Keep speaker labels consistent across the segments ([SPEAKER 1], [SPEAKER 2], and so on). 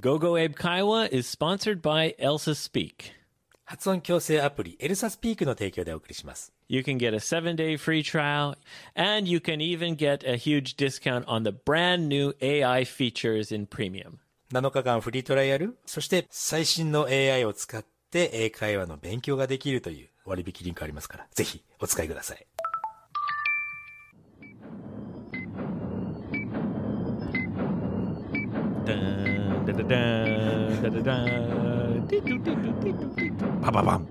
[SPEAKER 1] GoGo Go Abe Kaiwa is sponsored by Elsa Speak. 発音矯正アプリエルサスピークの提供でお送りします。You can get a seven day free trial, and you can even get a huge discount on the brand new AI features in premium. 7日間フリートライアル、そして最新の AI を使って英会話の勉強ができ
[SPEAKER 2] るという割引リンクありますから、ぜひお使いください。
[SPEAKER 1] ダダダーンティトゥティトゥティトゥティトゥパパパン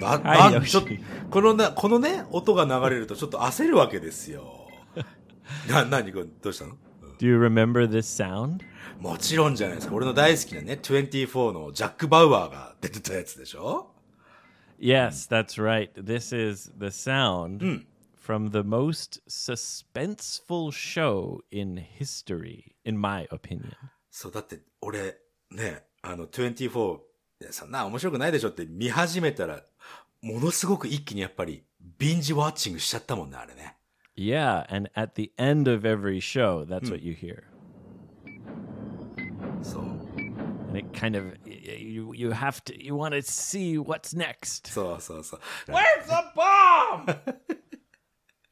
[SPEAKER 2] ば、はいば、よしちょっと、このな、このね、音が流れるとちょっと焦
[SPEAKER 1] るわけですよ。な、なにくん、どうしたの Do you remember this sound? もちろんじゃないですか。俺の大好きなね、24のジャック・バウアーが
[SPEAKER 2] 出てたやつでしょ
[SPEAKER 1] Yes, that's right. This is the sound、from the most suspenseful show in history, in my opinion. そう、だって、
[SPEAKER 2] 俺、ね、あの、24、そんな面白くないでしょって見始めたら、ものすごく一気にやっぱり、ビンジワッチングしちゃったもんね、あれね。
[SPEAKER 1] Yeah, and at the end of every show, that's what you hear. So, and it kind of you you have to you want to see what's next. So so so. Where's the bomb?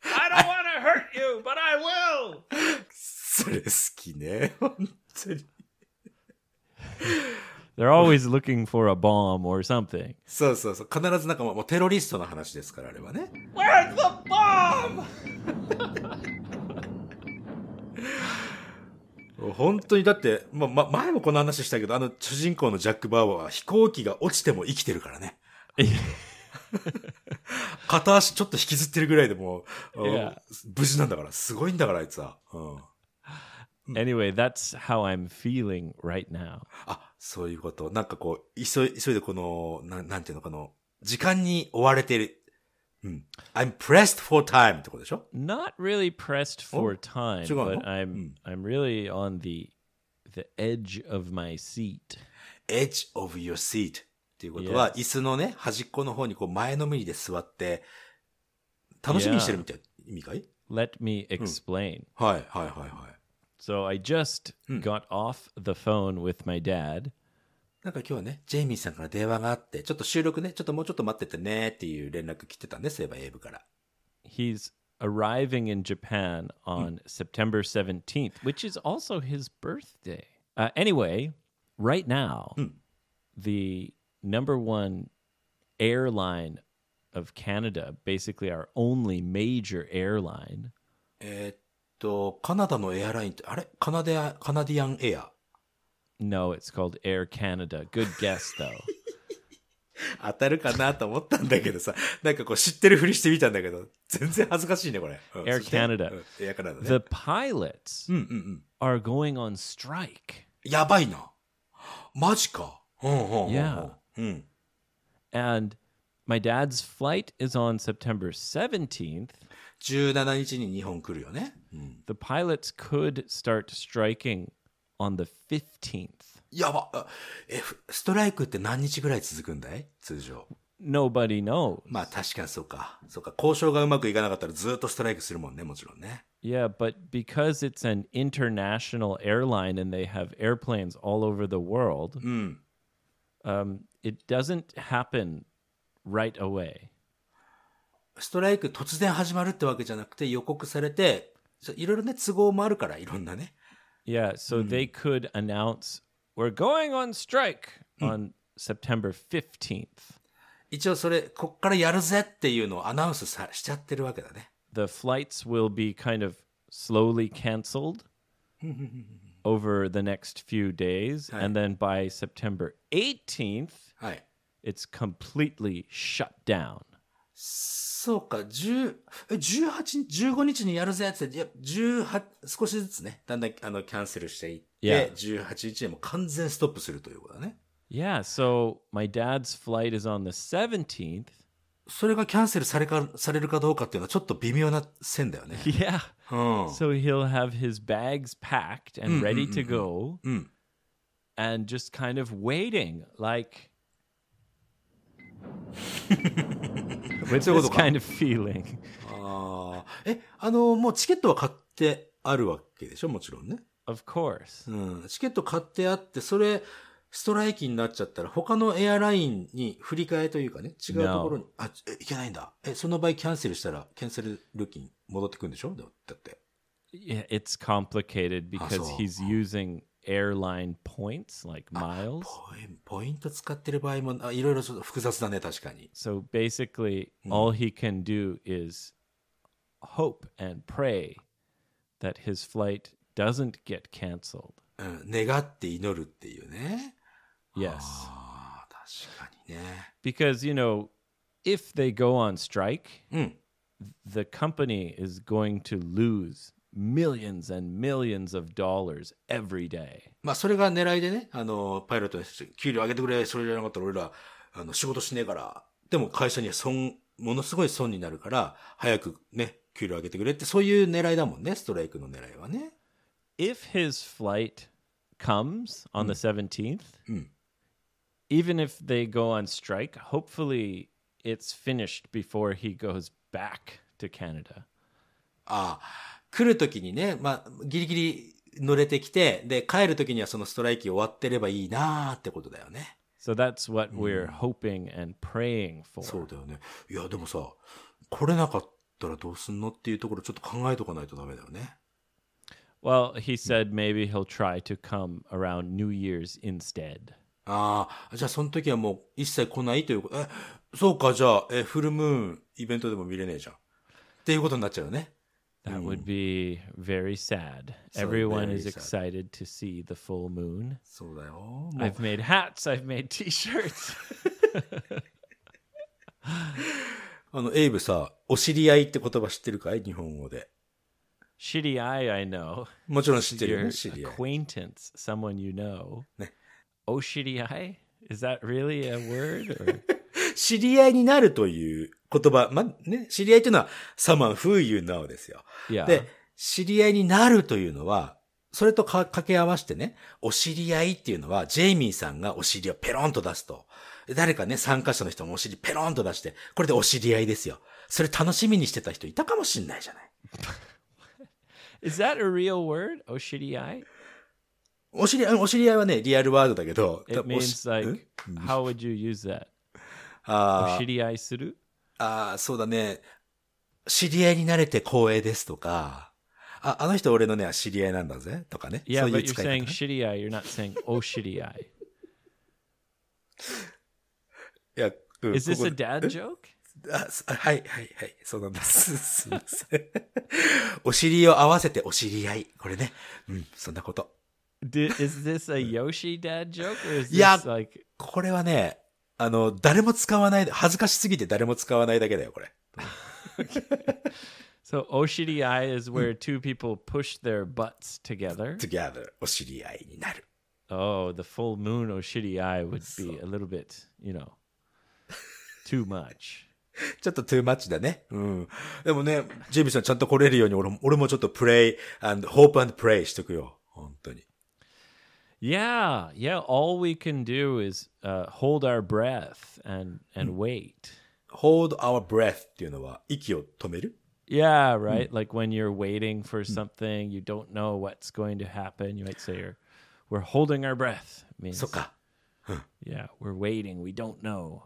[SPEAKER 1] I don't want to hurt you, but I will. それ好きね、本当に。They're always looking for a bomb or something. そうそ
[SPEAKER 2] うそう。必ずなんかもうテロリストの話ですから、あれはね。Where's
[SPEAKER 1] the bomb?
[SPEAKER 2] 本当にだって、ま、ま、前もこの話したけど、あの主人公のジャック・バーバーは飛行機が落ちても生きてるからね。片足ちょっと引きずってるぐらいでもう、無事なんだから、すごいんだからあいつは。うん Anyway, that's how I'm feeling right now. あ、そういうこと。なんかこう、急い、急いでこの、ななんていうのかな。時間に追われている。うん。I'm pressed for time ってこと
[SPEAKER 1] でしょ ?Not really pressed for time, but I'm,、I'm really on the, the edge of my seat. Edge of your seat っていうことは、椅
[SPEAKER 2] 子のね、端っこの方にこう前のめりで座って、楽しみにしてるみたい
[SPEAKER 1] な意味かい ?Let me explain.、はい、はい、はい、はい。So I just hmm. got off the phone with my dad. He's arriving in Japan on hmm. September 17th, which is also his birthday. Uh, anyway, right now, hmm. the number one airline of Canada, basically our only major airline, えっ eh, と、カナダのエアラインって、あれカナディアカナディアンエア。No, it's called Air Canada. Good guess, though. 当たるかなと思ったんだけどさ、なんかこう知ってるふりしてみたんだけど、全然恥ずかしいね、これ。Air Canada.
[SPEAKER 2] The
[SPEAKER 1] pilots are going on strike. やばいな。マジか。Yeah. And my dad's flight is on September 17th. 17日に日本来るよね。うん、the pilots could start striking on the 15th. やばえ、ストライクって何日ぐらい続くんだい通常。Nobody knows.
[SPEAKER 2] まあ確かにそうか。そうか。交渉がうまくいかなかったらずっとストライクするもんね、もちろんね。
[SPEAKER 1] Yeah, but because it's an international airline and they have airplanes all over the world, うん um, it doesn't happen right away. ストライク突然始まるってわけじゃなくて予告されて、いろいろね、都合もあるから、いろんなね。Yeah, so、they could announce we're going on strike on、September 15th. 一応それ、こっからやるぜっていうのをアナウンスさしちゃってるわけだね。The flights will be kind of slowly cancelled over the next few days, and then by September 18th, it's completely shut down.
[SPEAKER 2] そうか、
[SPEAKER 1] 十、え、十
[SPEAKER 2] 八、十五日にやるぜって、いや、十八、少しずつね、だんだん、あの、キャンセルしていって、
[SPEAKER 1] 十、y e 日でも完全ス
[SPEAKER 2] トップするということだね。
[SPEAKER 1] Yeah, my dad's flight is on the s e それがキャンセルされか、されるかどうかっていうのはちょっと微妙な
[SPEAKER 2] 線だよね。y e a うん。So
[SPEAKER 1] he'll have his bags packed and ready to go. うん。And just kind of waiting, like... めっちゃこと kind of feeling. ああ。
[SPEAKER 2] え、あの、もうチケットは買ってあるわけでしょもちろんね。Of course. うん。チケット買ってあって、それ、ストライキになっちゃったら、他のエアラインに振り替えというかね、違うところに、あ、えいけないんだ。え、その場合キャンセルしたら、キャンセル料金
[SPEAKER 1] 戻ってくるんでしょだって。Yeah, it's complicated because he's using airline points, like ah, miles. ポインポイント使ってる場合もあいろいろちょっと複雑だね、確かに。So basically, hmm. all he can do is hope and pray that his flight doesn't get canceled. うん、願って祈るっていうね。Yes. Hmm, ah, you know, if they go on strike, hmm. The. company is going to lose millions and millions of dollars every day.
[SPEAKER 2] まあそれが狙いでね、あの、パイロットです給料上げてくれ、それじゃなかったら俺ら、あの、仕事しねえから。でも会社には損、ものすごい損になるから、早くね、給料上
[SPEAKER 1] げてくれって、そういう狙いだもんね、ストライクの狙いはね。If his flight comes on the 17th, mm. mm. even if they go on strike, hopefully it's finished before he goes back to Canada. ああ。Ah, 来るときにね、まあ、ギリギリ乗れてきて、で、帰る
[SPEAKER 2] ときにはそのストライキ終わってればいいなーってことだよね。So that's what we're hoping and praying for. そうだよね。いや、でもさ、来れなかったらどうすんのっていうと
[SPEAKER 1] ころちょっと考えと
[SPEAKER 2] かないとダメだよね。
[SPEAKER 1] Well, he said maybe he'll try to come around New Year's instead. ああ、じゃあその時はもう一切来ないということ。え、そうか、じゃあ、え、フルムーンイベントでも見れねえじゃん。っていうことになっちゃうよね。That mm. would be very sad. So Everyone very is sad. excited to see the full moon. So I've made hats, I've made t-shirts.
[SPEAKER 2] あの、エイブさ、お知り合いって言葉知ってるかい日
[SPEAKER 1] 本語で。知り合い、I know. もちろん知ってるよね、知り合い。acquaintance, someone you know. ね。お知り合い Is that really a word?
[SPEAKER 2] 知り合いになるという言葉、ま、ね、知り合いというのは、サマン・フー・ n e w h ですよ。で、知り合いになるというのは、それと掛け合わせてね、お知り合いっていうのは、ジェイミーさんがお尻をペロンと出すと。誰かね、参加者の人もお尻ペロンと出して、これでお知り合いですよ。それ楽しみにしてた人いたかもしんないじゃない。
[SPEAKER 1] Is that a real word? お知り合い
[SPEAKER 2] お知り合い、お知り合いはね、リアルワードだけど。It means like, how would you use that? あお知
[SPEAKER 1] り合いするああ、そうだね。
[SPEAKER 2] 知り合いになれて光栄ですとか、あ、あの人俺のね、知り合いなんだぜとかね。Yeah, そういう使い s a y i
[SPEAKER 1] 方。知り合い、y o u い、e not 知り合い。いや、うん Is this a dad joke? あ
[SPEAKER 2] はい、はい、はい。そうなんです。すいません。お尻を合わせてお知り合い。これね。うん、そんなこと。
[SPEAKER 1] Di- is this a Yoshi dad joke or is this y e a
[SPEAKER 2] like これはね、あの、誰も使わない、恥ずかしすぎて誰も使わないだけだよ、これ。
[SPEAKER 1] so, お知り合い is where two people push their butts together. Together, お知り合いになる。Oh, the full moon お知り合い would be a little bit, you know, too much. ちょっと too much だね。うん。でもね、ジェイミーさんちゃん
[SPEAKER 2] と来れるように俺も、俺もちょっとプレイ、and hope and pray しとくよ。本当に。
[SPEAKER 1] Yeah, yeah. All we can do is uh, hold our breath and and mm. wait. Hold our breath っていうのは息を止める Yeah, mm. right. Like when you're waiting for mm. something, you don't know what's going to happen. You might say you're, we're holding our breath. It means, yeah, we're waiting. We don't know.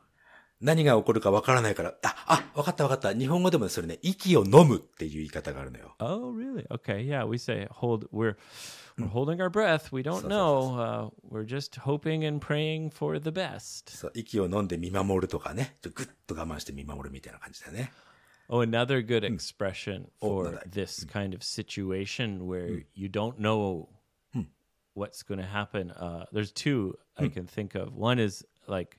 [SPEAKER 2] 何が起こるかわからないから、あ、あ、わかったわかった。日本語でもそれね、息を飲むっていう言い方があるのよ。
[SPEAKER 1] Oh, really? Okay, yeah, we say hold, we're, we're holding our breath. We don't know. we're just hoping and praying for the best.
[SPEAKER 2] そう、息を飲んで見守るとかね。ぐっと我慢して見守るみたいな感じだね。
[SPEAKER 1] Oh, another good expression for this kind of situation where you don't know what's going to happen. Uh, there's two I can think of. One is like,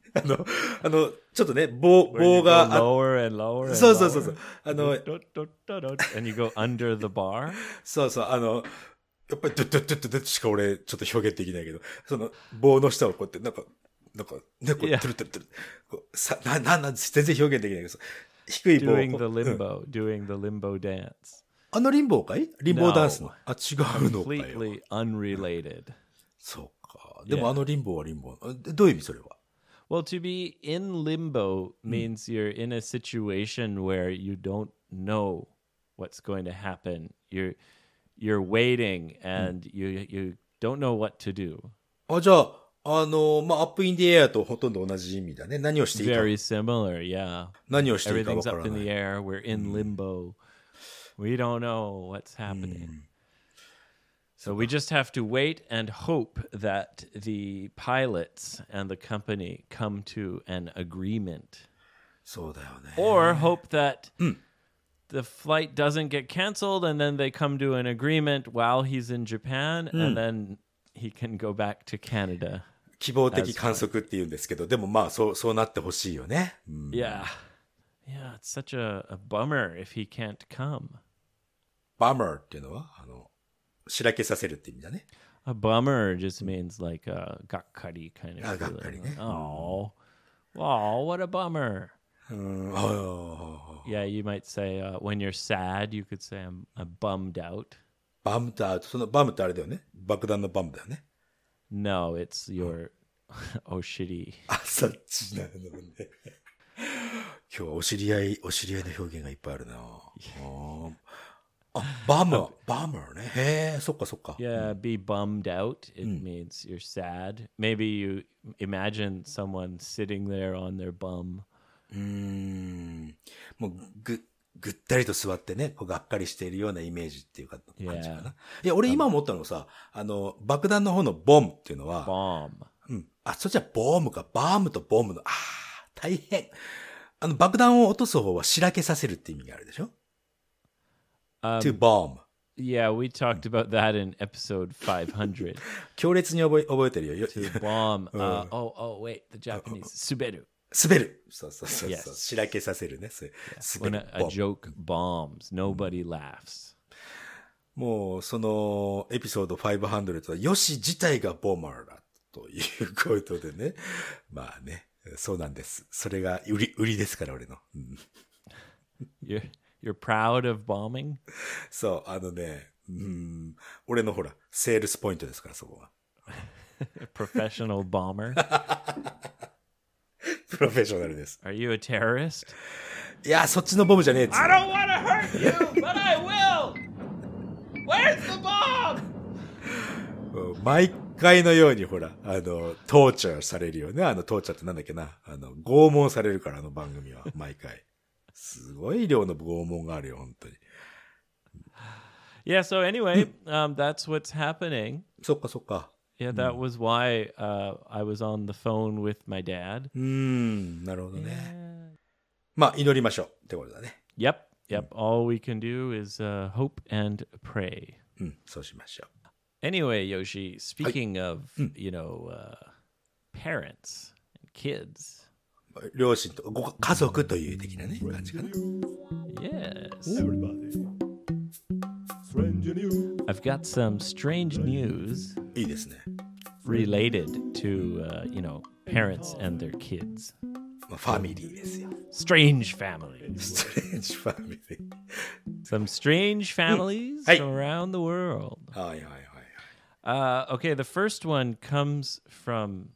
[SPEAKER 1] あ
[SPEAKER 2] の、あの、ちょっとね、棒、棒が。lower and lower and そうそうそう。あの、
[SPEAKER 1] and you go under the bar? そうそう、あの、やっぱりドッドッドッドッ
[SPEAKER 2] しか俺ちょっと表現できないけど、その棒の下をこうやって、なんか、なんか、ね、こう、トゥルトゥルトゥル。こうさな、なんなん、全然表現できないけど、低い棒 doing the limbo, doing the
[SPEAKER 1] limbo dance. あのリンボーかいリンボーダンスの。あ、違うのかよ。completely unrelated. そうか。でもあのリンボーはリンボー。どういう意味それは Well, to be in limbo hmm. means you're in a situation where you don't know what's going to happen. You're you're waiting hmm. and you you don't know what to do. あ、じゃあ、あの、まあ、up in the air similar, yeah. 何をしていいかわ Everything's up in the air. we We're in limbo. We don't know what's happening. So we just have to wait and hope that the pilots and the company come to an agreement. or hope that the flight doesn't get canceled and then they come to an agreement while he's in Japan and hmm. then he can go back to Canada. 希望的観
[SPEAKER 2] 測って言うんですけど、でもまあそうそうなってほしいよね。う
[SPEAKER 1] ん Yeah. Yeah, it's such a, a bummer if he can't come. Bummer っていうのはあのしらけさせるって意味だね。A bummer just means like a がっかり kind of あ、がっか feeling. りね。Oh, wow, what a bummer. うん、ああ、Yeah, you might say uh, when you're sad, you could say I'm, I'm bummed out. バムとアウト、そのバムってあれだよね。爆弾のバムだよね。No, it's your oh shitty. あ、そっち
[SPEAKER 2] なのね。今日はお知り合い、お知り合いの表現がいっぱいあるな。あーあ、バム。バム
[SPEAKER 1] ね。へえ、そっかそっか。Yeah, be bummed out. It means you're sad. Maybe you imagine someone sitting there on their bum. うん。もうぐ、ぐったりと座
[SPEAKER 2] ってね、こうがっかりしているようなイメージっていうか、感じかな。いや、俺今思ったのさ、あの、爆弾の方のボムっていうのは、ボム。うん。あ、そっちはボームか、バームとボームの、ああ、大変。あの、爆弾を落とす方はしらけさせるって意味があるでしょ
[SPEAKER 1] Um, to bomb. Yeah, we talked about that in episode 500. 強烈に覚え覚えてるよ。To bomb. Uh, oh, oh, wait, the Japanese. 滑
[SPEAKER 2] る。滑る。そうそうそう。Yes. しらけさせるね。滑る。When a, a joke bombs, nobody laughs. もう、その、エピソード500は、ヨシ自体がボマーだ。ということでね。まあね、そうなんです。それが売り、売りですから、俺の。うん
[SPEAKER 1] You're You're proud of
[SPEAKER 2] bombing? そう、あのね、うん、俺のほら、セールスポイントですから、そこは。
[SPEAKER 1] professional bomber? プロフェッショナルです。Are you a terrorist? いや、そっちのボムじゃねえっ I don't wanna hurt you, but I will! Where's the bomb?
[SPEAKER 2] 毎回のようにほら、あの、トーチャーされるよね。あの、トーチャーってなんだっけな。あの、拷問されるから、あの番組は、毎回。すごい量の拷問があるよ、本当に。
[SPEAKER 1] Yeah, so anyway, um, that's what's happening. そっかそっか。Yeah, that was why uh, I was on the phone with my dad. うーん、なるほどね。まあ、祈りましょうってことだね。Yep, yep. Mm. All we can do is、uh, hope and pray. うん、そうしましょう。Anyway, Yoshi, speaking of, mm. you know, uh, parents and kids. 両親とご
[SPEAKER 2] 家族という的なね感じかな。
[SPEAKER 1] Yes. I've got some strange news いいですね。related to uh, you know parents and their kids. まあファミリーですよ。Strange families. Strange family. Some strange families around the world. はいはいはいはい。Uh, okay, the first one comes from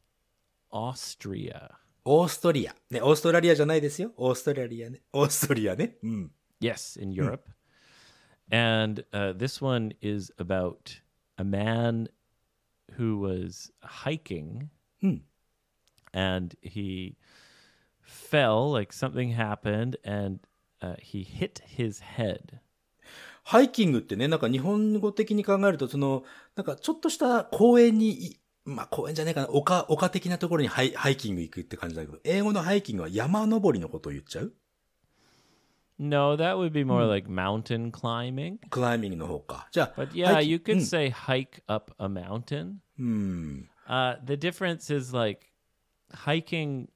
[SPEAKER 1] Austria. オーストリア。ね、オーストラリアじゃないですよ。オーストラリアね。オーストリアね。うん。Yes, in Europe. And uh, this one is about a man who was hiking and he fell, like something happened, and uh, he hit his head. ハイキングってね、なんか日本語的に考えると、その、なんかちょっとした
[SPEAKER 2] 公園にまあ、公園じゃねえかな、丘、丘的なところにハイハイキング行くって感じだけど、英語のハイキングは山登りのことを言っちゃう
[SPEAKER 1] No, that would be more like mountain climbing. Climbing の方か。じゃあ、But yeah, you could say hike up a mountain. う
[SPEAKER 2] ん。
[SPEAKER 1] Uh, the difference is like hiking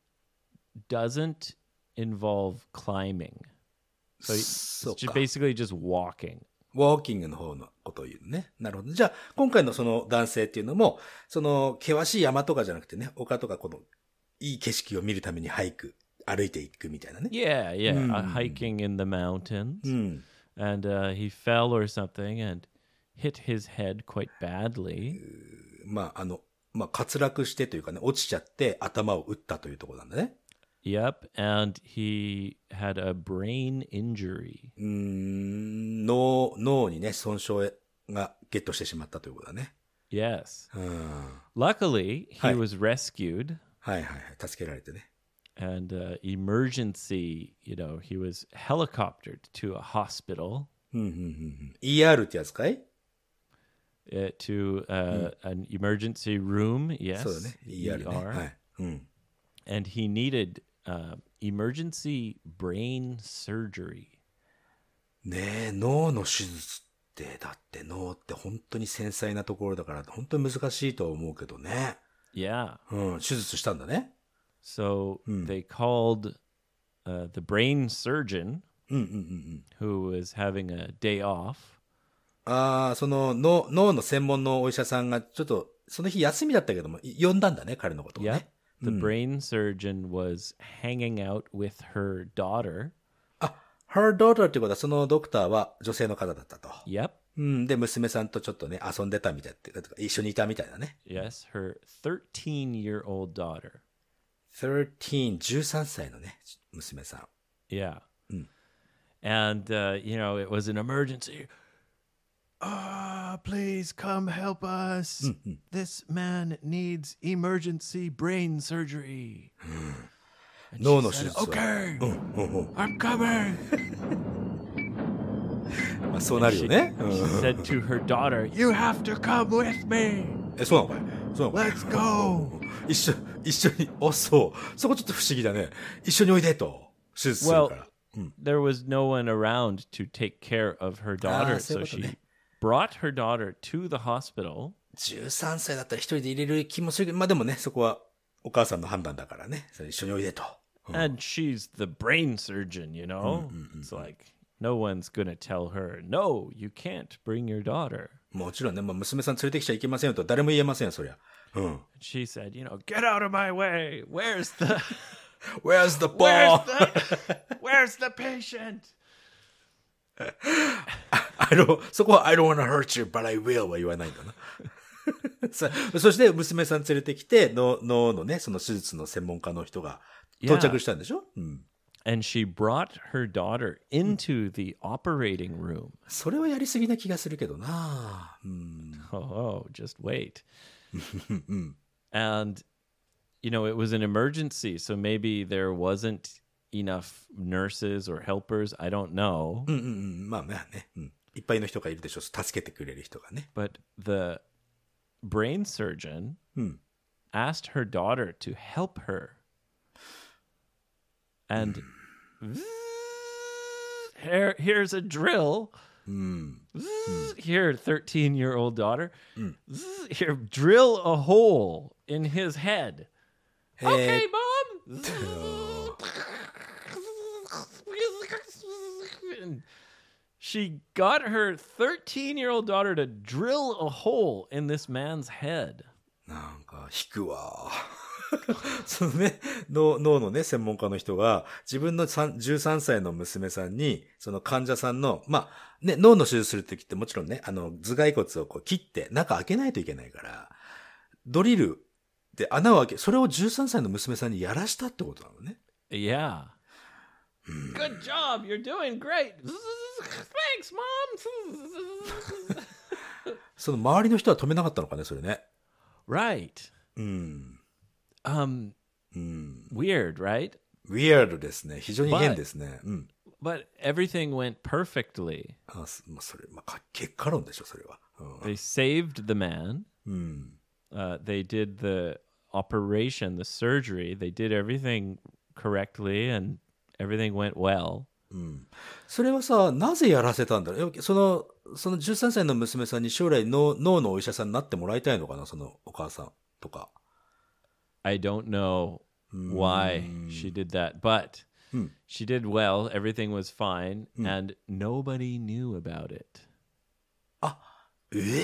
[SPEAKER 1] doesn't involve climbing.
[SPEAKER 2] So it's basically
[SPEAKER 1] just walking. ウォーキングの方のことを言うね。なるほど。じゃあ、今回のその男
[SPEAKER 2] 性っていうのも、その、険しい山とかじゃなくてね、丘とかこの、いい景色を見るために俳句、歩いていくみたいな
[SPEAKER 1] ね。Yeah, yeah.、うん、hiking in the mountains.、うん、and、uh, he fell or something and hit his head quite badly.
[SPEAKER 2] まあ、あの、まあ、滑落してというかね、落ちちゃって頭を打ったというところなんだね。
[SPEAKER 1] Yep, and he had a brain injury. うーん脳脳にね、損傷がゲットしてしまったということだね。Yes. Mm, うん。Luckily, hmm. he Hi. was rescued はいはいはい。助けられてね。and uh, emergency, you know, he was helicoptered to a hospital うんうんうんうん。ER hmm, hmm, ってやつかい uh, to uh, an emergency room. Yes. そうだね。ER ね。ER. はい。うん。And he needed uh, emergency brain surgery ねえ脳の手術ってだって脳って本当に繊細なところだから本当に難しい
[SPEAKER 2] と思うけどね
[SPEAKER 1] yeah うん手術したんだね so うん they called uh, the brain surgeon who was having a day off ああその脳脳の専門のお医者さんがちょっとその日休みだったけども呼んだんだね彼のことをね yep the mm. brain surgeon was hanging out with her daughter. Ah, her daughter ってことは、そのドク
[SPEAKER 2] ターは女性の方だったと。Yep. うん、で、娘さんとちょっとね、遊んでたみたいって、一緒にいた
[SPEAKER 1] みたいなね。Yes, her 13-year-old daughter. 13, 13歳のね、娘さん。Yeah. うん。And, hmm. uh, you know, it was an emergency ah, oh, please come help us. Mm-hmm. This man needs emergency brain surgery. no, no, said, Okay, uh, oh, oh, oh. I'm coming.
[SPEAKER 2] まあそうなるよね。She, ¿eh? she said to her daughter,
[SPEAKER 1] You have to come with me! え、そうなのかいそうなの ?Let's go! 一緒、一緒に、お、そう。そこちょっと不思議だね。一緒においでと。手術するから。Well, mm. there was no one around to take care of her daughter, ah, so she brought her daughter to the hospital. 13
[SPEAKER 2] 歳だったら一人で入れる気もするけど、まあでもね、そこはお母さんの判断だからね、それ一緒においでと。
[SPEAKER 1] うん、And she's the brain surgeon, you know? Mm, mm, mm, it's like, no one's gonna tell her, no, you can't bring your daughter. もちろんね、まあ、娘さん連れてきちゃいけませんよと誰も言えませんよ、そりゃ。うん。She said, you know, get out of my way! Where's the... Where's the ball? Where's the, where's the patient?
[SPEAKER 2] I don't, そこは I don't wanna hurt you, but I will は言わないんだな。そして娘さん連れてきて、脳ののね、その手術の専門家の人が到着した
[SPEAKER 1] んでしょ、yeah. うん and she brought her daughter into the operating room. それはやりすぎな気がするけどな。うん、oh, oh, just wait. and you know, it was an emergency, so maybe there wasn't enough nurses or helpers. I don't know. まあね。うんいっぱいの人がいるでしょ助けてくれる人がね。But the brain hmm. asked her daughter to help her. And、うん、here, hmm. here's a drill. Hmm. Here, 13 year old daughter. Here, drill a hole in his head. Okay, mom. Oh. She got her 13 year old daughter to drill a hole in this man's head. なん
[SPEAKER 2] か、引くわ。そのね、
[SPEAKER 1] 脳の
[SPEAKER 2] ね、専門家の人が、自分の13歳の娘さんに、その患者さんの、まあ、ね、脳の手術するときってもちろんね、あの、頭蓋骨をこう切って、中開けないといけないから、ドリルで穴を開け、それを13歳の娘さんにやらしたってことなの
[SPEAKER 1] ね。いや。Good job. You're doing great. Thanks, mom.
[SPEAKER 2] その周りの人は止めなかったのかね、それね。
[SPEAKER 1] Right. うん。Um, うん。weird, right? weird ですね。非常に変ですね。うん。But hmm. everything went perfectly. あ、すまあ、それ、まあ、か結果論でしょ、それは。うん。They ah, oh. saved the man. Hmm. Uh, they did the operation, the surgery. They did everything correctly and everything went well. うん、
[SPEAKER 2] それはさ、なぜやらせたんだろうその、その13歳の娘さんに将来の脳のお医者さんになってもらいたいのかなそのお母さんとか。
[SPEAKER 1] I don't know why she did that, but she did well, everything was fine, and nobody knew about it. あ、えー、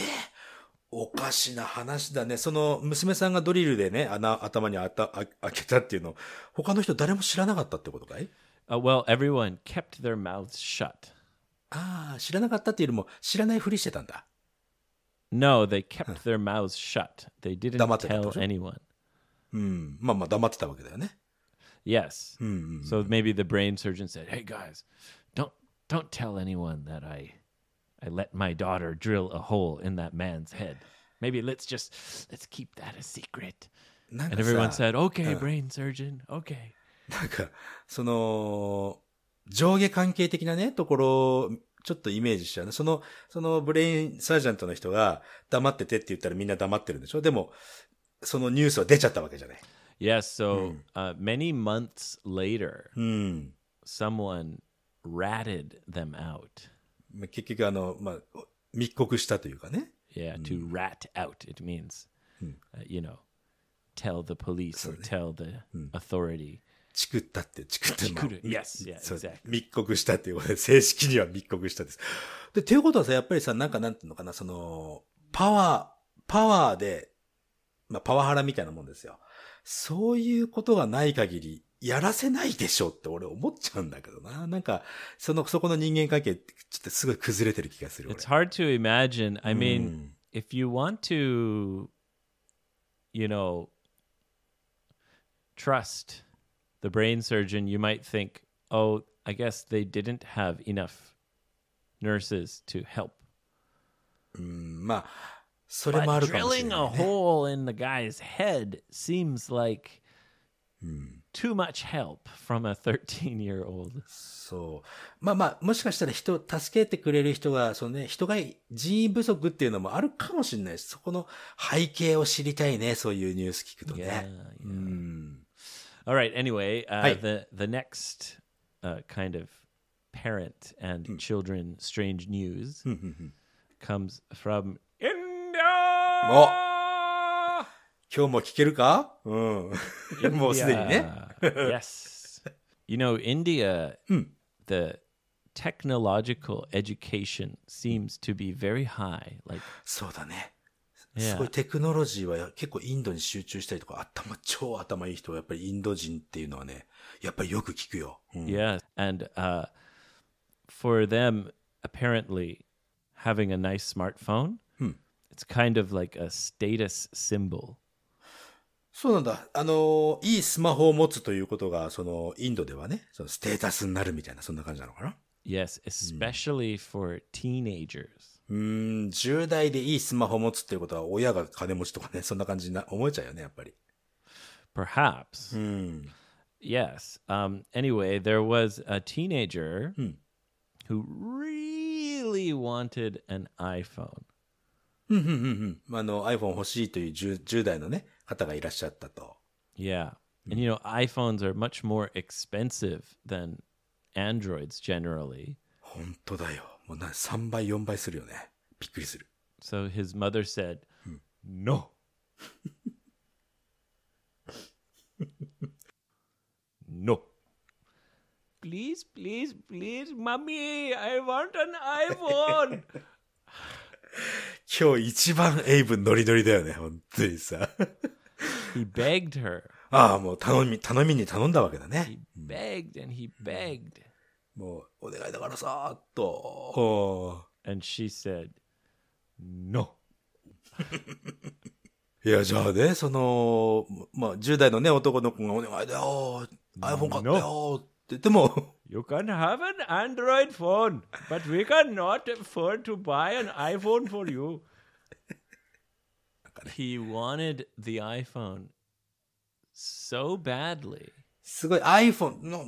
[SPEAKER 2] おかしな話だね。その娘さんがドリルでね、穴、頭にあたあ開けたっていうの、他の人
[SPEAKER 1] 誰も知らなかったってことかい Uh, well, everyone kept their mouths shut. ああ、知らなかったっていうよりも、知らないふりしてたんだ。No, ah, they kept their mouths shut. They didn't 黙ってたってこ tell と anyone. うん。まあまあ、黙ってたわけだよね。Yes. Hmm, hmm, hmm, so maybe the brain surgeon said, "Hey guys, don't don't tell anyone that I I let my daughter drill a hole in that man's head. Maybe let's just let's keep that a secret." なん And か everyone さ、said, "Okay, brain surgeon. Okay."
[SPEAKER 2] なんか、その、上下関係的なね、ところをちょっとイメージしちゃう、ね。その、そのブレインサージャントの人が黙っててって言ったらみんな黙ってる
[SPEAKER 1] んでしょでも、そのニュースは出ちゃったわけじゃない。Yes, so、うん uh, many months later,、うん、someone ratted them out. 結局あの、まあ、密告したというかね。Yeah, to rat out, it means,、うん uh, you know, tell the police or tell the authority. チクったって、チクったも。チク yes, y e exactly. 密告したっていうことで、正式には密告したで
[SPEAKER 2] す。で、ということはさ、やっぱりさ、なんかなんていうのかな、その、パワー、パワーで、まあ、パワハラみたいなもんですよ。そういうことがない限り、やらせないでしょって俺思っちゃうんだけどな。なんか、その、そこの人間関係、ちょっとすごい崩れてる気がする。
[SPEAKER 1] It's hard to imagine. I mean,、うん、if you want to, you know, trust the brain surgeon, you might think, oh, I guess they didn't have enough nurses to help. Mm, but drilling a hole in the guy's head seems like hmm. too much help from a 13 year old. そう。まあまあ、もしかしたら人、助け
[SPEAKER 2] てくれる人が、そのね、人が人員不足っていうのもあるかもしれないし、そこの背
[SPEAKER 1] 景を知りたいね、そういうニュース聞くと Yeah, ね。yeah. うん。all right. Anyway, uh, the the next uh, kind of parent and mm. children strange news hmm, hmm, hmm. comes from India. お今日も聞けるかうん。もうすでにね。yes. You know, India, the technological education seems to be very high. Like, そうだね。すごい
[SPEAKER 2] テクノロジーは結構インドに集中したりとか、頭、超頭いい人はやっぱりインド人っていうのはね、
[SPEAKER 1] やっぱりよく聞くよ。うん、yeah, and、uh, for them, apparently, having a nice smartphone, it's kind of like a status symbol. そうなんだ。あ
[SPEAKER 2] の、いいスマホを持つということが、その、インドではね、そのステータスになるみたいな、そんな感じなの
[SPEAKER 1] かな ?Yes, especially for teenagers.
[SPEAKER 2] うん、10代でいいスマホ持つっていうことは親が金持ちとかね、そんな感じにな思えちゃうよね、やっぱり。
[SPEAKER 1] Perhaps. Mm. Yes. Um, anyway, there was a teenager mm. who really wanted an iPhone. あの、iPhone 欲しい
[SPEAKER 2] という 10, 10代のね、方がいらっしゃったと。
[SPEAKER 1] Yeah. And you know, iPhones are much more expensive than Androids generally. 本当だよ。もうな3倍、4倍するよね。びっくりする。So his mother said, No! no! Please, please, please, mommy, I want an iPhone!
[SPEAKER 2] 今日一番エイブノリノリだよね、本当にさ。he begged her. ああ、もう頼み、頼みに頼んだわけだね。
[SPEAKER 1] He begged and he begged. もうお願いだからさと。And she said, no.
[SPEAKER 2] いや、じゃあね、その、まあ、10代のね、男の子がお願い
[SPEAKER 1] だよ、iPhone 買ったよって言っても。You can have an Android phone, but we cannot afford to buy an iPhone for you. He wanted the iPhone so badly. すごい
[SPEAKER 2] iPhone の、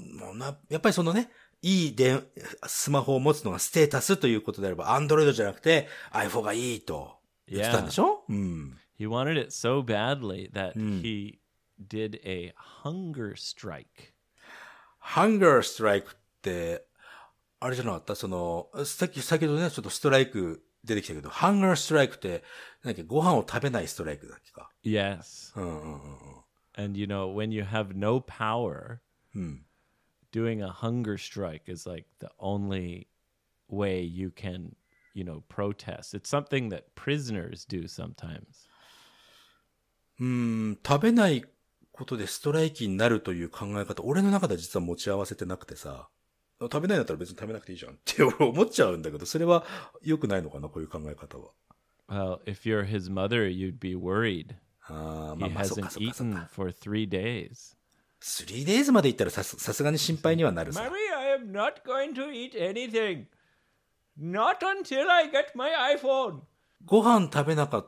[SPEAKER 2] やっぱりそのね、いいで、スマホを持つのがステータスということであれば、アンドロイドじゃなくて iPhone がいいと
[SPEAKER 1] 言ってたんでしょ、yeah. うん。He wanted it so badly that he did a hunger strike. Hunger strike って、あれじゃなかったその、さっき、
[SPEAKER 2] 先ほどね、ちょっとストライク出てきたけど、hunger strike って、なんかご飯を食べないストライク
[SPEAKER 1] だっけか。Yes. うん。And you know, when you have no power,、うん doing a hunger strike is like the only way you can, you know, protest. It's something that prisoners do sometimes. うん、食べないことでストライキになるという考え方、俺
[SPEAKER 2] の中では実は持ち合わせてなくてさ、食べないんだったら別に食べなくていいじゃんって俺思っちゃうんだけど、それは良くないのかな、こういう考え方は。
[SPEAKER 1] Well, hmm, if you're his mother, you'd be worried. ああ、まあ、まあ、He ah, hasn't eaten for three days. 3days まで行った
[SPEAKER 2] らさすさすがに心配にはなるさ。
[SPEAKER 1] Marie, I am not going to eat anything. Not until I get my iPhone.
[SPEAKER 2] ご飯食べなか、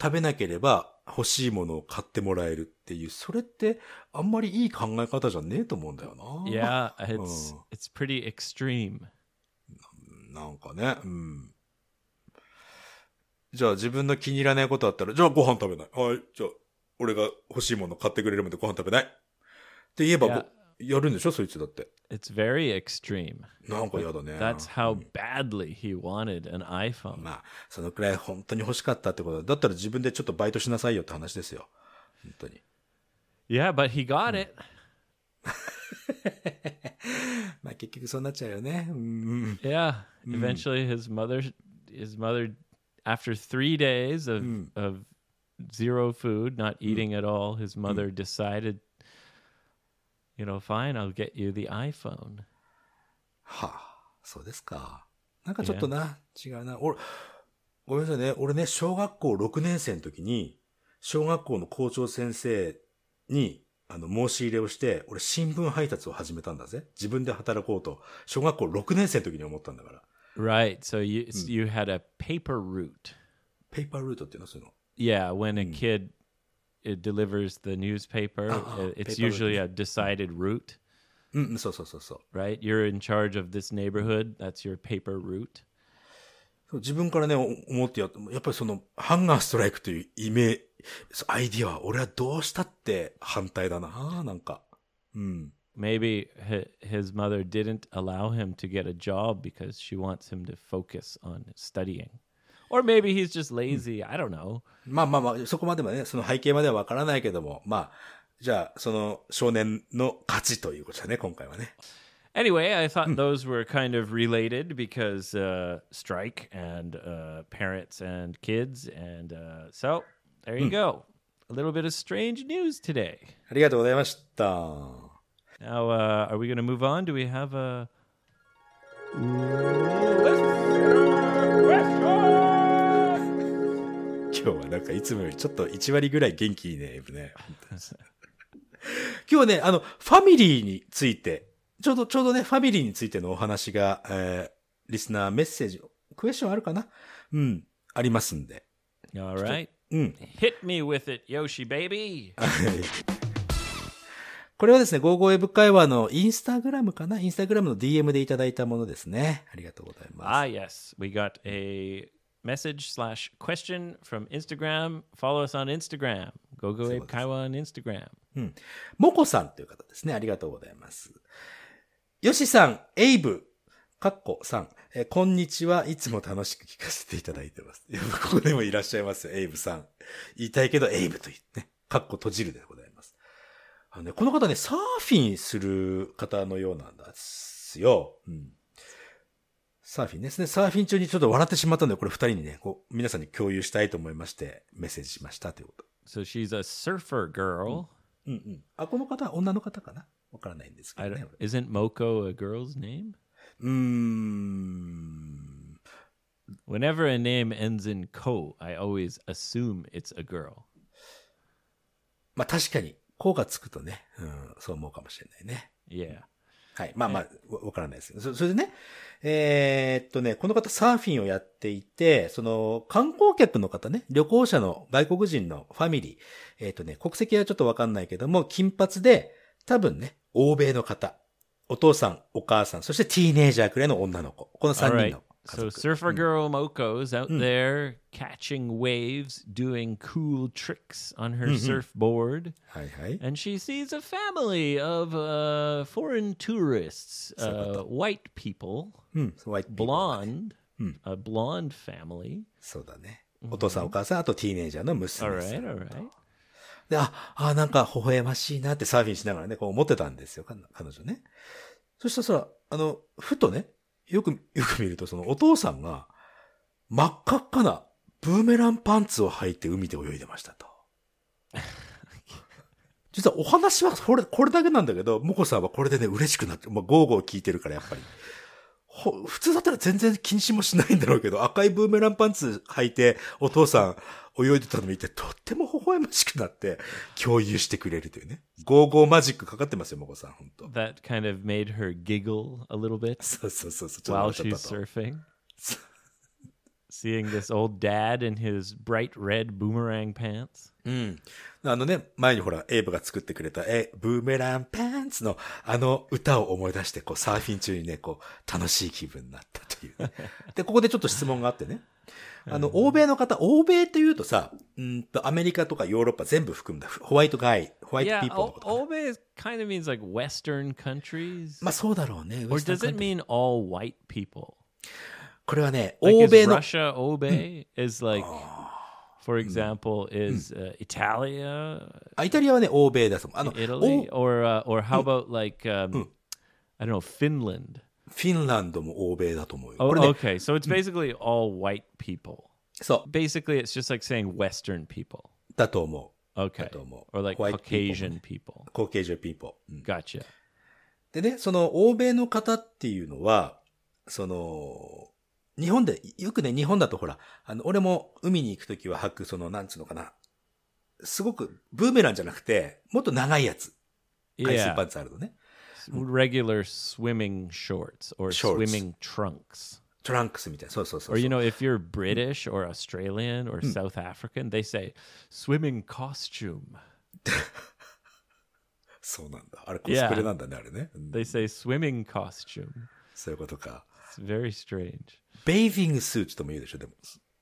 [SPEAKER 2] 食べなければ欲しいものを買ってもらえるっていう、それってあんまりいい考え方じゃねえと思うんだよな。Yeah, it's,、うん、
[SPEAKER 1] it's pretty extreme. ななんかね、
[SPEAKER 2] うん。じゃあ自分の気に入らないことあったら、じゃあご飯食べない。はい、じゃあ俺が欲しいもの買ってくれるまでご飯食べない。
[SPEAKER 1] って言えば、yeah. やるんでしょそいつだって。It's very extreme. なんかやだね。That's how badly he wanted an iPhone. まあ、そのくらい本当に欲しかったってことだったら自分でちょっとバイトしなさ
[SPEAKER 2] いよって話ですよ。本当に。
[SPEAKER 1] Yeah, but he got it. まあ結局そうなっちゃうよね。yeah, eventually his mother, his mother, after three days of, of zero food, not eating at all, his mother decided You know, fine, I'll get you the iPhone.
[SPEAKER 2] はあ、そうですか。なんかちょっとな、違うな。俺、ごめんなさいね。俺ね、小学校6年生の時に、小学校の校長先生に、あの、申し入れをして、俺、新聞配達を始めたんだぜ。自分で働こうと、小学校6年生の時に思ったんだから。
[SPEAKER 1] Right. So you, you had a paper route. Paper route っていうのそういうの Yeah, when a kid it delivers the newspaper. Oh, uh, it's usually a decided route. Mm, so so so so. Right? You're in charge of this neighborhood. That's your paper route. 自分からね、思ってやっやっぱりその、ハンガーストライクというイメージ、アイディアは俺はどうしたって反対だな、なんか。うん。Maybe his mother didn't allow him to get a job because she wants him to focus on studying or maybe he's just lazy. I don't know. まあまあまあ、そこまでも
[SPEAKER 2] ね、その背景
[SPEAKER 1] まではわからないけども、まあ、じゃ
[SPEAKER 2] あ、その少年の勝ちということだね、今回は
[SPEAKER 1] ね。Anyway, I thought hmm. those were kind of related because uh, strike and uh, parents and kids. And uh, so there you hmm. go. A little bit of strange news today. ありがとうございました。Now, uh, are we going to move on? Do we have a. Let's...
[SPEAKER 2] 今日はなんかいつもよりちょっと1割ぐらい元気いいね、エイブね。今日はね、あの、ファミリーについて、ちょうど、ちょうどね、ファミリーについてのお話が、えー、リスナーメッセージ、クエスチョンあるかなうん、ありますんで。Alright. うん。
[SPEAKER 1] Hit me with it, Yoshi baby!
[SPEAKER 2] これはですね、g o 55エブ会話のインスタグラムかなインスタグラムの DM でいただいたものですね。
[SPEAKER 1] ありがとうございます。Ah, yes. We got a message slash question from Instagram. Follow us on Instagram. Go Go a e Kaiwa on Instagram.
[SPEAKER 2] うん。もこさんという方ですね。ありがとうございます。よしさん、エイブ、かっこさん、えー、こんにちは。いつも楽しく聞かせていただいてます。ここでもいらっしゃいますよ、エイブさん。言いたいけど、エイブと言ってかっこ閉じるでございます。あのね、この方ね、サーフィンする方のようなんですよ。うん。サーフィンですね。サーフィン中にちょっと笑ってしまったので、これ二人にね、こう皆さんに共有したいと思いまして、メッセージしましたということ。
[SPEAKER 1] So she's a surfer girl.、
[SPEAKER 2] うん、うんあ、この方は女の方かなわ
[SPEAKER 1] からないんですけどね。Isn't Moko a girl's name? うーん。Whenever a name ends in ko, I always assume it's a girl. まあ確かに、ko がつくとね、うん、そう思うかもしれない
[SPEAKER 2] ね。Yeah. はい。まあまあ、わからないですけど。それでね、えー、っとね、この方サーフィンをやっていて、その観光客の方ね、旅行者の外国人のファミリー、えー、っとね、国籍はちょっとわかんないけども、金髪で、多分ね、欧米の方、お父さん、お母さん、そしてティーネイジャーくらいの女の子、この3人の
[SPEAKER 1] So good, Surfer hmm. Girl Moko's out mm. there catching waves, doing cool tricks on her mm-hmm. surfboard. Hi, hi. And she sees a family of uh, foreign tourists, uh, white people, mm. so white people blonde, hmm. a blonde family. そうだね。
[SPEAKER 2] お父さん、お母さん、あとティーネイジャーの娘さん。All right, all right. で、あ、あ、なんか微笑ましいなってサーフィンしながらね、こう思ってたんですよ、彼女ね。そしたら、あの、ふとね、よく、よく見ると、そのお父さんが、真っ赤っかなブーメランパンツを履いて海で泳いでましたと。実はお話はこれ、これだけなんだけど、モコさんはこれでね、嬉しくなって、まあ、ゴーゴー聞いてるからやっぱり。普通だったら全然禁止もしないんだろうけど、赤いブーメランパンツ履いて、お父さん泳いでたの見て、とっても微笑ましくなって、共有してくれるというね。
[SPEAKER 1] ゴーゴーマジックかかってますよ、もこさん、本当。That kind of made her giggle a little bit. そうそうそうそう。While she's surfing. Seeing this old dad in his bright red boomerang pants. うん。あのね、前にほら、エイブが作ってくれた、え、ブーメランパンツのあ
[SPEAKER 2] の歌を思い出して、こう、サーフィン中にね、こう、楽しい気分になったという、ね。で、ここでちょっと質問があってね。あの、欧米の方、欧米というとさ、うんと、アメリカとかヨーロッパ全部含んだ、ホワイトガイ、
[SPEAKER 1] ホワイトピーポーのこと。欧米 kind of means like Western countries. まあそうだろうね。Or does it mean all white people? これはね、欧米の。Russia, 欧米 is like, for example, is、uh, Italia. あ、イタリアはね、欧米だそう。あの、Italy? Or,、uh, or how about like,、um, I don't know, Finland? フィンランドも欧米だと思うよ。Oh, ね、okay, so it's basically all white people. そう。Basically, it's just like saying Western people. だと思う。Okay. だと思う。Or like Caucasian people. Caucasian people. Gotcha.
[SPEAKER 2] でね、その欧米の方っていうのは、その、日本で、よくね、日本だとほら、あの、俺も海に行くときは履く、その、なんつうのかな。すごく、ブーメランじゃなくて、もっと長いやつ。海水パンツあるのね。
[SPEAKER 1] regular swimming shorts or shorts. swimming trunks. Or you know, if you're hmm. British or Australian or hmm. South African, they say swimming costume. They say swimming costume. そういうことか。It's very strange. ベーフィングスーツとも言うでしょ、でも。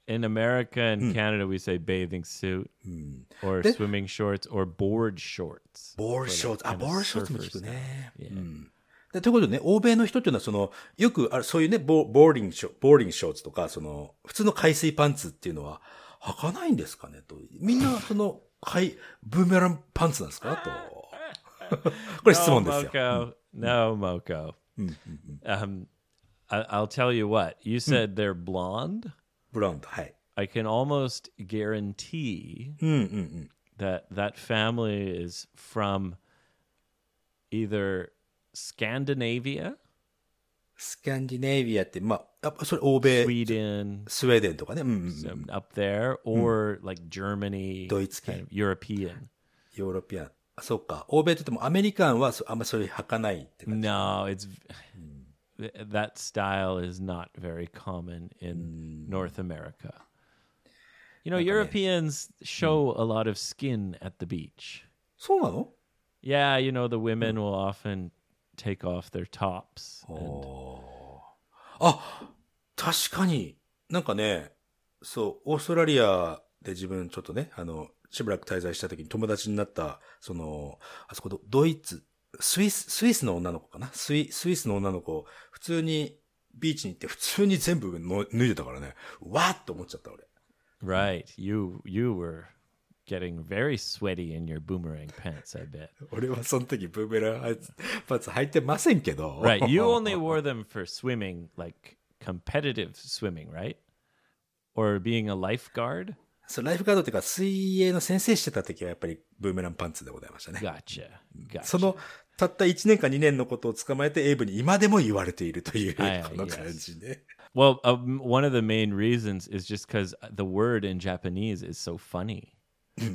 [SPEAKER 1] in America and Canada, we say bathing suit or swimming shorts or board shorts.
[SPEAKER 2] ボールショーツ。あ、ボールショーツも聞くね。うんでということでね、欧米の人っていうのは、その、よく、あそういうね、ボーリングショ、ボーリングショーツとか、その、普通の海水パンツっていうのは、履かないんですかねと。みんな、その、海、ブーメランパンツなんですかと。これ質問ですよ。Moco.
[SPEAKER 1] No, Moco. Um, I- l l tell you what. You said they're blonde. ブラウンドはい I can almost guarantee うんうんうん hmm, hmm, hmm. that that family is from either Scandinavia, スキャンディネイビアってまあやっぱそれ欧米 Sweden, Sweden, so up there, or like Germany, ドイツ系 kind of European. European. Ah, no, it's that style is not very common in mm. North America. You know, Europeans show mm. a lot of skin at the beach. So? Yeah, you know, the women mm. will often take off their tops. Oh. And... Ah,
[SPEAKER 2] スイス、スイスの女の子かなスイ、スイスの女の子、普通にビーチに行って普通に全部の脱いでたからね、わーっと思っちゃった俺。
[SPEAKER 1] Right. You, you were getting very sweaty in your boomerang pants, I bet. 俺はその時ブーメランパンツ履
[SPEAKER 2] いてませんけど。Right. You
[SPEAKER 1] only wore them for swimming, like competitive swimming, right? Or being a lifeguard? そう、ライフガードっていうか、水泳の先生し
[SPEAKER 2] てた時はやっぱりブーメランパンツでございましたね。Gotcha. gotcha. そのたった1年か2年のことを捕まえてエイブに今でも言われているという、はい、この感じね。
[SPEAKER 1] Well, um, one of the main reasons is just because the word in Japanese is so funny.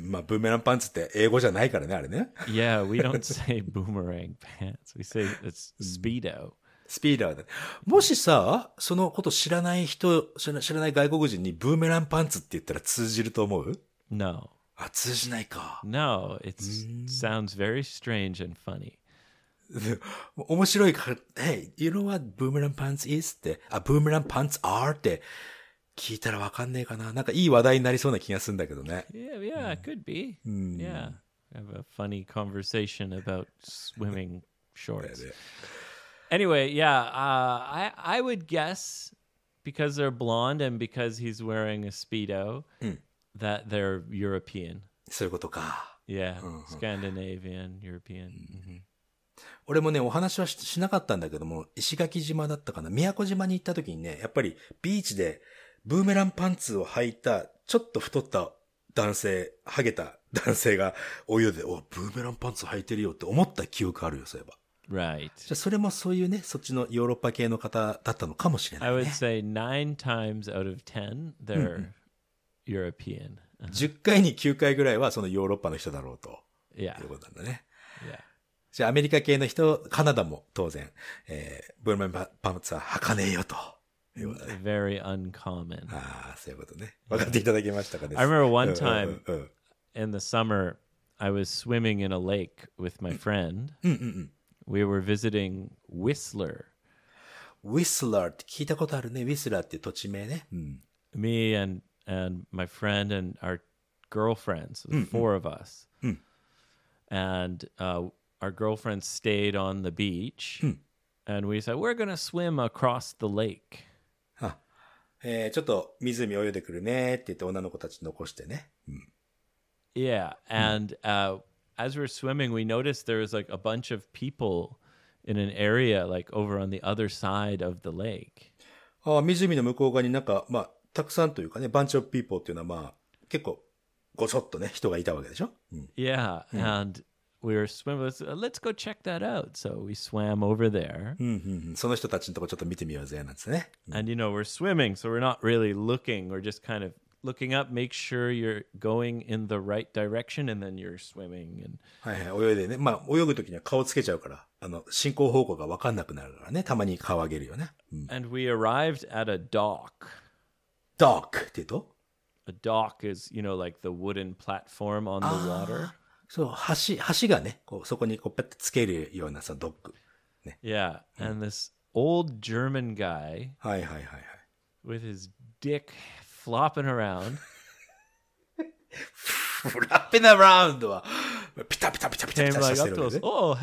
[SPEAKER 1] まあ、ブーメランパンツって英語じゃな
[SPEAKER 2] いからね、あれね。
[SPEAKER 1] yeah, we don't
[SPEAKER 2] say boomerang pants. We say it's speedo. スピーダーだ。もしさ、そのこと知らない人、
[SPEAKER 1] 知らない外国人にブーメランパンツって言ったら通じると思う ?No.
[SPEAKER 2] あ、通じな
[SPEAKER 1] いか。No, it sounds very strange and funny. 面白いから、Hey, you know what boomerang pants is? って、あ、boomerang pants are? って
[SPEAKER 2] 聞いたらわかんねえかな。
[SPEAKER 1] なんかいい話題になりそうな気がするんだけどね。Yeah, hmm. Have a funny conversation about swimming shorts. anyway, uh, I, I would guess because they're blonde and because he's wearing a hmm. they're European. そういうことか。Yeah, mm-hmm. Scandinavian, mm-hmm.
[SPEAKER 2] 俺もね、お話はしなかったんだけども、石垣島だったかな、宮古島に行った時にね、やっぱりビーチでブーメランパンツを履いた、ちょっと太った男性、ハゲた男性がお湯で、お、ブーメランパンツ履いてるよって思った記憶あるよ、そういえば。
[SPEAKER 1] Right. じゃあそれもそういうね、そっちのヨーロッパ系の方だったのかもしれない、ね。I would say nine times out of ten, they're European. 10 回に9回ぐらいはその
[SPEAKER 2] ヨーロッパの人だろうと。Yeah. いうことなんだね。じゃアメリカ系の人、カナダも当然、えー、ブルマンパンツは履かねえよと。Very
[SPEAKER 1] uncommon. ああ、そういうことね。分かっていただけましたかね。I remember one time in the summer, I was swimming in a lake with my friend. We were visiting Whistler. Whistler って聞いたことあるね。Whistler って土地名ね。Me and, and my friend and our girlfriends, the four of us. And、uh, our girlfriend stayed on the beach, hmm. and we said we're gonna swim across the lake.
[SPEAKER 2] えー、ちょっと湖泳いでくるねって言って女の子たち残してね。うん、
[SPEAKER 1] yeah, eh, hmm. and、uh, as we're swimming, we noticed there was like a bunch of people in an area like over on the other side of the lake.
[SPEAKER 2] あ湖の向こう側になんか、まあ、たくさんというかね、bunch ah, of people っていうのはまあ、結構ごそっとね、人がいたわけで
[SPEAKER 1] しょ。うん、yeah, hmm. and、we were swimming. Uh, let's, go check that out. So we swam over there. Mm-hmm. And you know, we're swimming. So we're not really looking. We're just kind of looking up. Make sure you're going in the right direction and then you're swimming. And はいはい、泳いでね。まあ、泳ぐときには顔つけちゃうから、あの、進行
[SPEAKER 2] 方向がわかんなくなるからね。たまに顔上げるよね。
[SPEAKER 1] うん、and we arrived at a dock. ドックって言うと A dock is, you know, like the wooden platform on the water. Ah。そう、橋、橋がね、こうそこにこうペッてつけるようなそのドッグ。ね。Yeah, mm. and this old German guy はいはいはいはい。with his dick flopping around.
[SPEAKER 2] フラッペナ
[SPEAKER 1] ラウンドは、ピタピタピタピタピ came like hello!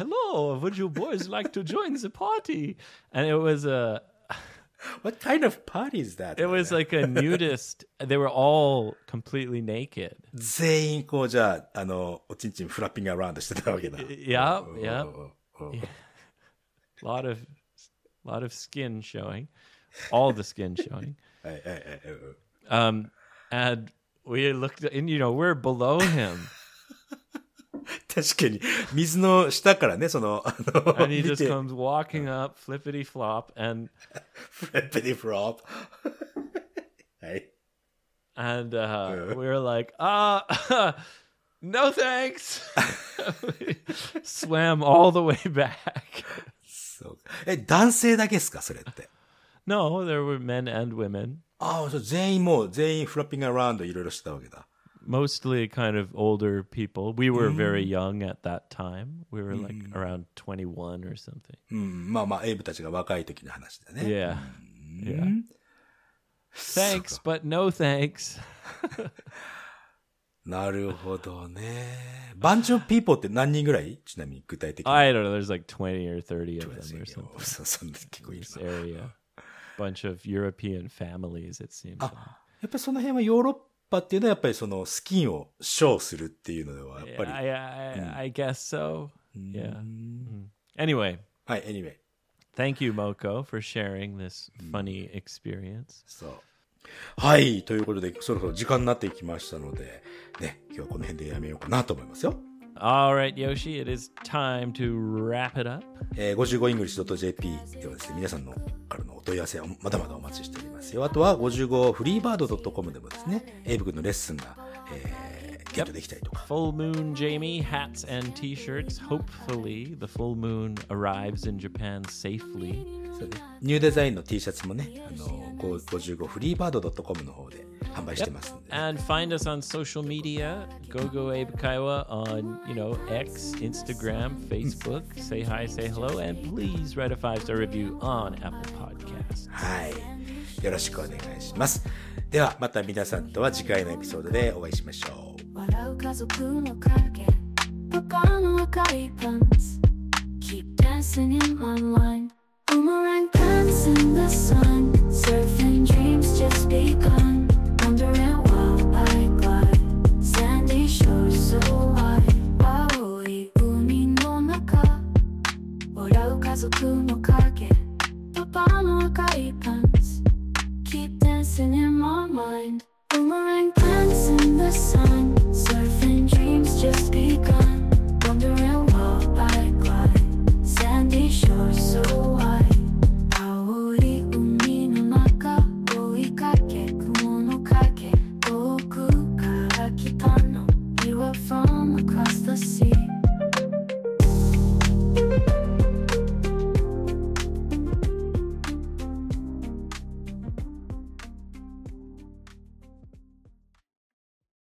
[SPEAKER 1] Would you boys like to join the party? And it was a what kind of party is that? It was like a nudist. they were all completely naked. 全員こうじゃ
[SPEAKER 2] あ、あの、おちんちんフラッピングアラウンドしてたわけだ。Yep, yep. Yeah. Oh, a oh, oh,
[SPEAKER 1] lot of, lot of skin showing. All the skin showing. um, and we looked, and you know, we're below him. 確かに。水の下からね、その、あの、and he just comes walking up, flippity flop, and. flippity flop. はい。And uh, we were like, ah, uh, no thanks. swam all the way back. そうえ、男性だけですかそれって。No, there were men and women.
[SPEAKER 2] ああ、そう、全員もう、全員フラッピングアラウンドいろいろしてたわけだ。
[SPEAKER 1] mostly kind of older people. We were very mm. young at that time. We were like mm. around 21 or something.
[SPEAKER 2] うん。まあまあ、エイブたちが若い時の話だ
[SPEAKER 1] ね。Yeah. Mm, うん Yeah. Thanks, but no thanks.
[SPEAKER 2] なるほどね。
[SPEAKER 1] バンチョピーポーって何人ぐらいちなみに具体的に。I don't know. There's like 20 or 30 of them or something そんな結構い this な。area. Bunch of European families, it seems. Ah,
[SPEAKER 2] やっぱりその辺はヨーロッ
[SPEAKER 1] っていうのはやっぱりそのスキンをショーするっていう
[SPEAKER 2] のではやっぱり。Yeah,
[SPEAKER 1] I guess so. Yeah. Anyway. はい、anyway. Thank you, Moko, for sharing this funny experience. そう。
[SPEAKER 2] はい、ということで、そろそろ時間になっていきましたので、ね、今日はこの辺でやめようか
[SPEAKER 1] なと思いますよ。Alright, Yoshi, it is time to wrap it up.
[SPEAKER 2] えー、55english.jp ではですね、皆さんのからのお問い合わせをまだまだお待ちしており
[SPEAKER 1] ますよ。あとは
[SPEAKER 2] 55freebird.com でもですね、エイブ君のレッスンが、え
[SPEAKER 1] ーゲットできたりとか。Full Moon Jamie hats and T-shirts. Hopefully, the full moon arrives in Japan safely. そうね、ニューデザインの T シャツもね、
[SPEAKER 2] あの55フリーバード .com の方で販売してま
[SPEAKER 1] すんで、ね。And find us on social media, GoGo Abe Kaiwa on, you know, X, Instagram, Facebook. say hi, say hello, and please write a five-star review on Apple Podcast.
[SPEAKER 2] はい。よろしくお願いします。ではまた皆さんとは次回のエピソードでお会いしましょ
[SPEAKER 1] う笑う家族の影パパの赤いパンツ Keep dancing in my line Boomerang pants in the sun Surfing dreams just begun Wondering why I glide Sandy shores so wide 青い海の中笑う家族の影パパの赤いパンツ in my mind Boomerang plants in the sun Surfing dreams just begun Wondering why I glide Sandy shores so